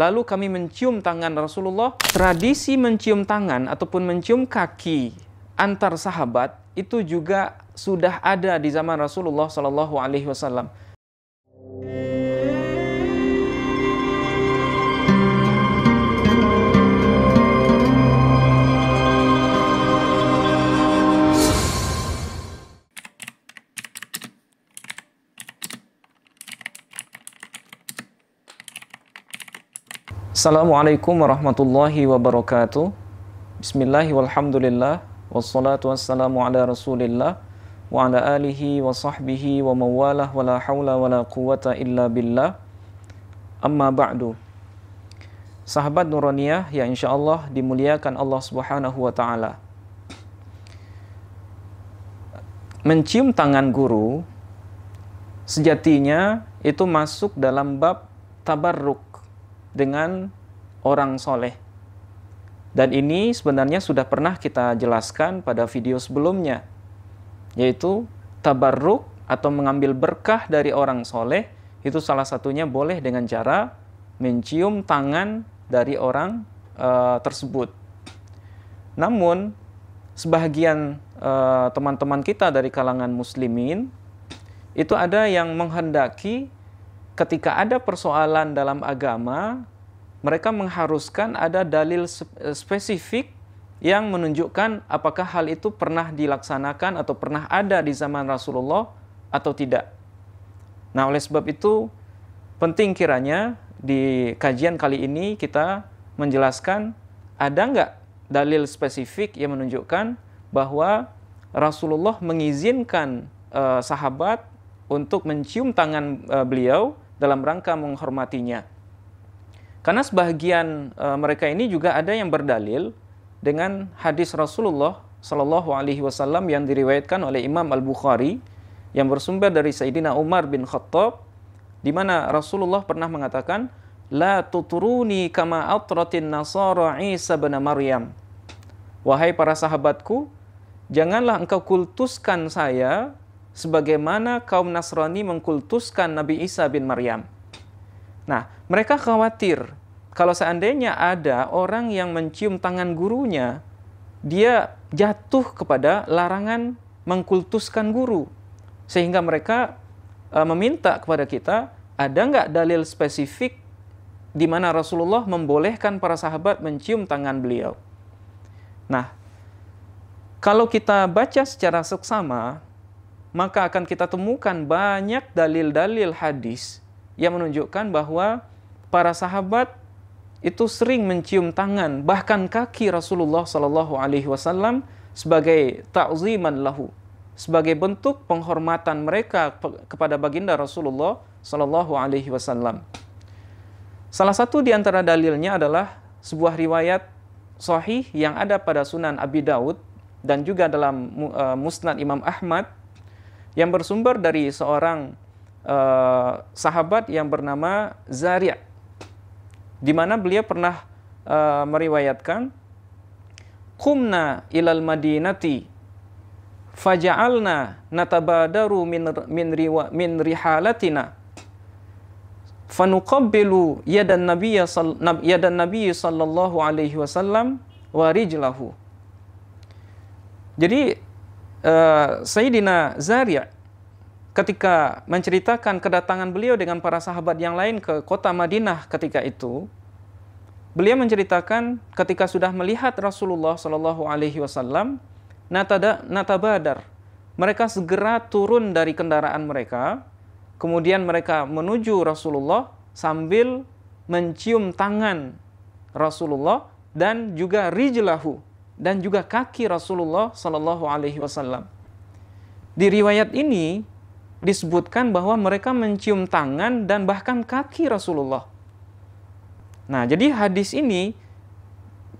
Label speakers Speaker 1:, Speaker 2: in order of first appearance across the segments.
Speaker 1: Lalu kami mencium tangan Rasulullah. Tradisi mencium tangan ataupun mencium kaki antar sahabat itu juga sudah ada di zaman Rasulullah Shallallahu Alaihi Wasallam. Assalamualaikum warahmatullahi wabarakatuh. Bismillahi walhamdulillah. Wassalatu wassalamu ala rasulillah. Wa ala alihi wa sahbihi wa mawalah wa la hawla wa la quwata illa billah. Amma ba'du. Sahabat Nuraniyah yang insyaallah dimuliakan Allah subhanahu wa ta'ala. Mencium tangan guru sejatinya itu masuk dalam bab tabarruk dengan orang soleh. Dan ini sebenarnya sudah pernah kita jelaskan pada video sebelumnya, yaitu tabarruk atau mengambil berkah dari orang soleh itu salah satunya boleh dengan cara mencium tangan dari orang e, tersebut. Namun sebagian eh, teman -teman kita dari kalangan muslimin itu ada yang menghendaki ketika ada persoalan dalam agama, mereka mengharuskan ada dalil eh, spesifik yang menunjukkan apakah hal itu pernah dilaksanakan atau pernah ada di zaman Rasulullah atau tidak. Nah, oleh sebab itu penting kiranya di kajian kali ini kita menjelaskan ada nggak dalil spesifik yang menunjukkan bahwa Rasulullah mengizinkan uh, sahabat untuk mencium tangan uh, beliau dalam rangka menghormatinya. Karena sebagian e, mereka ini juga ada yang berdalil dengan hadis Rasulullah Shallallahu Alaihi Wasallam yang diriwayatkan oleh Imam Al Bukhari yang bersumber dari Sayyidina Umar bin Khattab, di mana Rasulullah pernah mengatakan, La tuturuni kama atratin nasara Isa bin Maryam. Wahai para sahabatku, janganlah engkau kultuskan saya sebagaimana kaum Nasrani mengkultuskan Nabi Isa bin Maryam. Nah, mereka khawatir kalau seandainya ada orang yang mencium tangan gurunya, dia jatuh kepada larangan mengkultuskan guru. Sehingga mereka uh, meminta kepada kita, ada nggak dalil spesifik di mana Rasulullah membolehkan para sahabat mencium tangan beliau? Nah, kalau kita baca secara seksama, maka akan kita temukan banyak dalil-dalil hadis yang menunjukkan bahwa para sahabat itu sering mencium tangan bahkan kaki Rasulullah Shallallahu Alaihi Wasallam sebagai ta'ziman lahu sebagai bentuk penghormatan mereka kepada baginda Rasulullah Shallallahu Alaihi Wasallam. Salah satu di antara dalilnya adalah sebuah riwayat sahih yang ada pada Sunan Abi Daud dan juga dalam eh, Musnad Imam Ahmad yang bersumber dari seorang uh, sahabat yang bernama Zariah, Di mana beliau pernah uh, meriwayatkan Kumna ilal Madinati faja'alna natabadaru min min riwa, min rihalatina fanuqabbilu yadan nabiyya yadan nabiyyi sallallahu alaihi wasallam wa rijlahu. Jadi Eh, Sayyidina Zariah ketika menceritakan kedatangan beliau dengan para sahabat yang lain ke kota Madinah ketika itu, beliau menceritakan ketika sudah melihat Rasulullah Shallallahu Alaihi Wasallam nata badar mereka segera turun dari kendaraan mereka, kemudian mereka menuju Rasulullah sambil mencium tangan Rasulullah dan juga rijlahu dan juga kaki Rasulullah Shallallahu Alaihi Wasallam. Di riwayat ini disebutkan bahwa mereka mencium tangan dan bahkan kaki Rasulullah. Nah, jadi hadis ini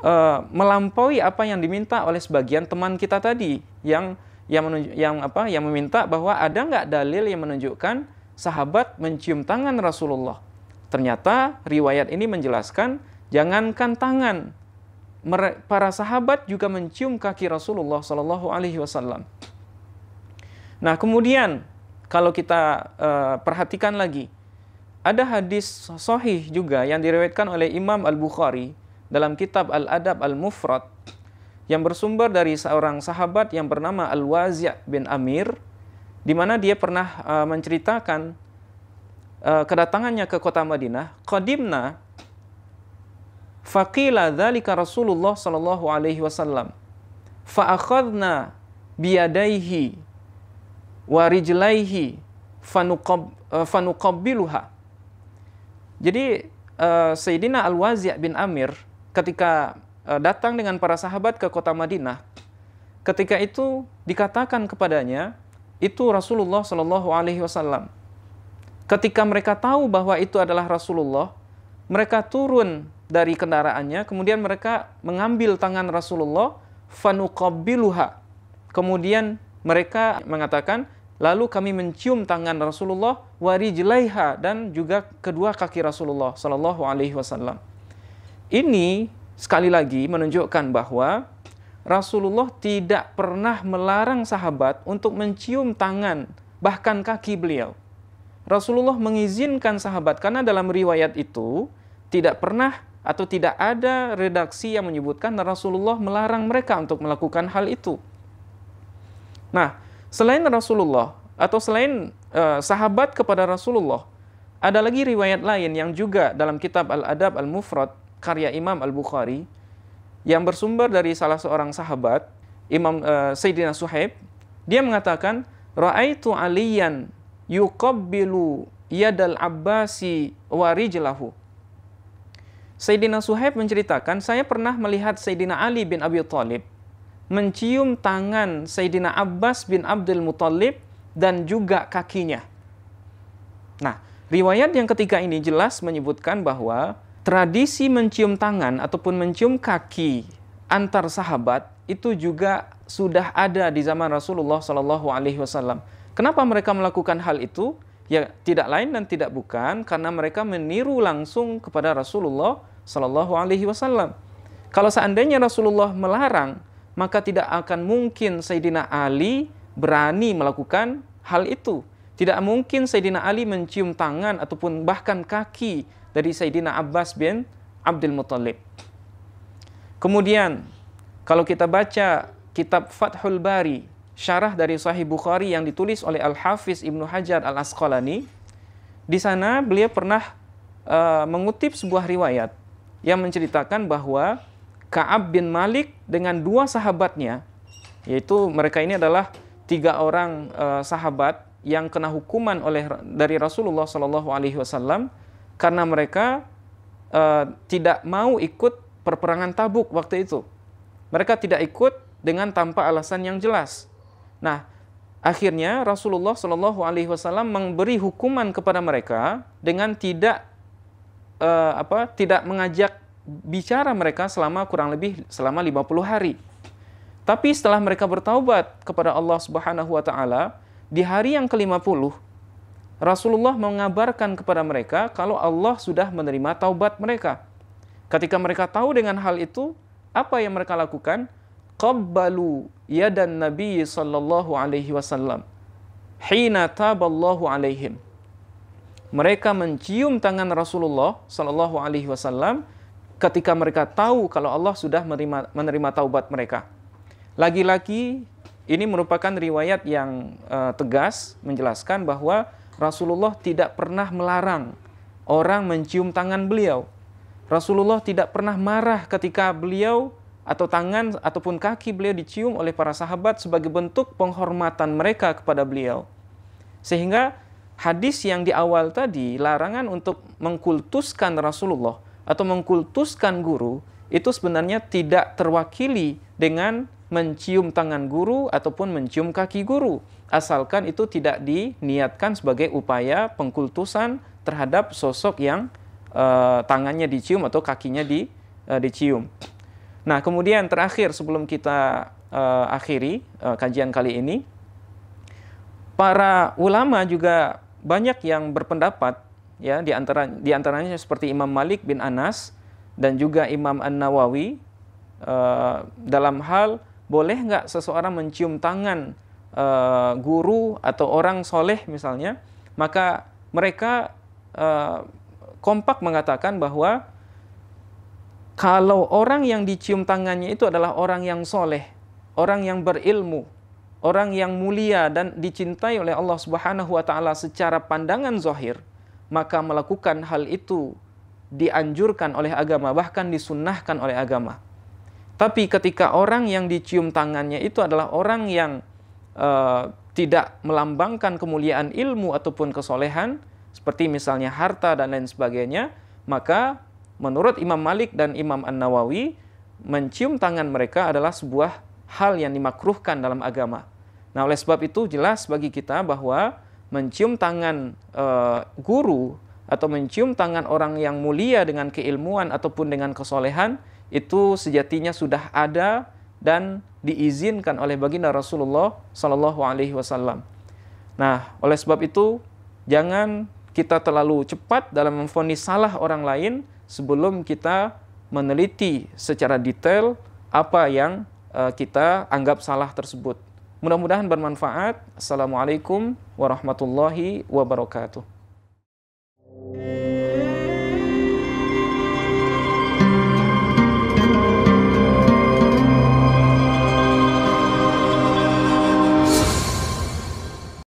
Speaker 1: e, melampaui apa yang diminta oleh sebagian teman kita tadi yang yang yang apa yang meminta bahwa ada nggak dalil yang menunjukkan sahabat mencium tangan Rasulullah. Ternyata riwayat ini menjelaskan jangankan tangan, para sahabat juga mencium kaki Rasulullah Shallallahu Alaihi Wasallam. Nah kemudian kalau kita uh, perhatikan lagi, ada hadis sohih juga yang diriwayatkan oleh Imam Al Bukhari dalam kitab Al Adab Al Mufrad yang bersumber dari seorang sahabat yang bernama Al Wazi' bin Amir, di mana dia pernah uh, menceritakan uh, kedatangannya ke kota Madinah. Qadimna Faqila dzalika Rasulullah sallallahu alaihi wasallam. Fa akhadna biyadaihi wa rijlaihi fanuqab, eh, fanuqabbiluha. Jadi uh, Sayyidina Al-Wazi' bin Amir ketika uh, datang dengan para sahabat ke kota Madinah, ketika itu dikatakan kepadanya itu Rasulullah Shallallahu alaihi wasallam. Ketika mereka tahu bahwa itu adalah Rasulullah, mereka turun dari kendaraannya, kemudian mereka mengambil tangan Rasulullah, fanuqabbiluha. Kemudian mereka mengatakan, lalu kami mencium tangan Rasulullah, warijlaiha dan juga kedua kaki Rasulullah Shallallahu Alaihi Wasallam. Ini sekali lagi menunjukkan bahwa Rasulullah tidak pernah melarang sahabat untuk mencium tangan, bahkan kaki beliau. Rasulullah mengizinkan sahabat karena dalam riwayat itu tidak pernah atau tidak ada redaksi yang menyebutkan Rasulullah melarang mereka untuk melakukan hal itu. Nah, selain Rasulullah atau selain uh, sahabat kepada Rasulullah, ada lagi riwayat lain yang juga dalam kitab Al-Adab Al-Mufrad karya Imam Al-Bukhari yang bersumber dari salah seorang sahabat, Imam uh, Sayyidina Suhaib, dia mengatakan, "Ra'aitu Aliyan yuqabbilu yadal Abbasi wa rijlahu." Sayyidina Suhaib menceritakan, saya pernah melihat Sayyidina Ali bin Abi Thalib mencium tangan Sayyidina Abbas bin Abdul Muthalib dan juga kakinya. Nah, riwayat yang ketiga ini jelas menyebutkan bahwa tradisi mencium tangan ataupun mencium kaki antar sahabat itu juga sudah ada di zaman Rasulullah Shallallahu Alaihi Wasallam. Kenapa mereka melakukan hal itu? Ya, tidak lain dan tidak bukan karena mereka meniru langsung kepada Rasulullah Shallallahu alaihi wasallam. Kalau seandainya Rasulullah melarang, maka tidak akan mungkin Sayyidina Ali berani melakukan hal itu. Tidak mungkin Sayyidina Ali mencium tangan ataupun bahkan kaki dari Sayyidina Abbas bin Abdul Muthalib. Kemudian, kalau kita baca kitab Fathul Bari syarah dari Sahih Bukhari yang ditulis oleh Al-Hafiz Ibnu Hajar Al-Asqalani, di sana beliau pernah uh, mengutip sebuah riwayat yang menceritakan bahwa Ka'ab bin Malik dengan dua sahabatnya, yaitu mereka ini adalah tiga orang uh, sahabat yang kena hukuman oleh dari Rasulullah Shallallahu Alaihi Wasallam karena mereka uh, tidak mau ikut perperangan Tabuk waktu itu. Mereka tidak ikut dengan tanpa alasan yang jelas Nah, akhirnya Rasulullah Shallallahu Alaihi Wasallam memberi hukuman kepada mereka dengan tidak uh, apa tidak mengajak bicara mereka selama kurang lebih selama 50 hari. Tapi setelah mereka bertaubat kepada Allah Subhanahu wa taala, di hari yang ke-50 Rasulullah mengabarkan kepada mereka kalau Allah sudah menerima taubat mereka. Ketika mereka tahu dengan hal itu, apa yang mereka lakukan? Qabbalu ia Nabi sallallahu alaihi wasallam hina taballahu alaihim mereka mencium tangan Rasulullah sallallahu alaihi wasallam ketika mereka tahu kalau Allah sudah menerima, menerima taubat mereka lagi-lagi ini merupakan riwayat yang uh, tegas menjelaskan bahwa Rasulullah tidak pernah melarang orang mencium tangan beliau Rasulullah tidak pernah marah ketika beliau atau tangan ataupun kaki beliau dicium oleh para sahabat sebagai bentuk penghormatan mereka kepada beliau. Sehingga hadis yang di awal tadi larangan untuk mengkultuskan Rasulullah atau mengkultuskan guru itu sebenarnya tidak terwakili dengan mencium tangan guru ataupun mencium kaki guru asalkan itu tidak diniatkan sebagai upaya pengkultusan terhadap sosok yang uh, tangannya dicium atau kakinya di, uh, dicium. Nah, kemudian terakhir sebelum kita uh, akhiri uh, kajian kali ini, para ulama juga banyak yang berpendapat ya di antara di antaranya seperti Imam Malik bin Anas dan juga Imam An Nawawi uh, eh, dalam hal boleh nggak seseorang mencium tangan uh, guru atau orang soleh misalnya, maka mereka uh, kompak mengatakan bahwa kalau orang yang dicium tangannya itu adalah orang yang soleh, orang yang berilmu, orang yang mulia dan dicintai oleh Allah Subhanahu wa taala secara pandangan zahir, maka melakukan hal itu dianjurkan oleh agama bahkan disunnahkan oleh agama. Tapi ketika orang yang dicium tangannya itu adalah orang yang uh, tidak melambangkan kemuliaan ilmu ataupun kesolehan, seperti misalnya harta dan lain sebagainya, maka menurut Imam Malik dan Imam An-Nawawi, mencium tangan mereka adalah sebuah hal yang dimakruhkan dalam agama. Nah, oleh sebab itu jelas bagi kita bahwa mencium tangan e, guru atau mencium tangan orang yang mulia dengan keilmuan ataupun dengan kesolehan itu sejatinya sudah ada dan diizinkan oleh baginda Rasulullah Shallallahu Alaihi Wasallam. Nah, oleh sebab itu jangan kita terlalu cepat dalam memfonis salah orang lain sebelum kita meneliti secara detail apa yang eh, kita anggap salah tersebut. Mudah-mudahan bermanfaat. Assalamualaikum warahmatullahi wabarakatuh.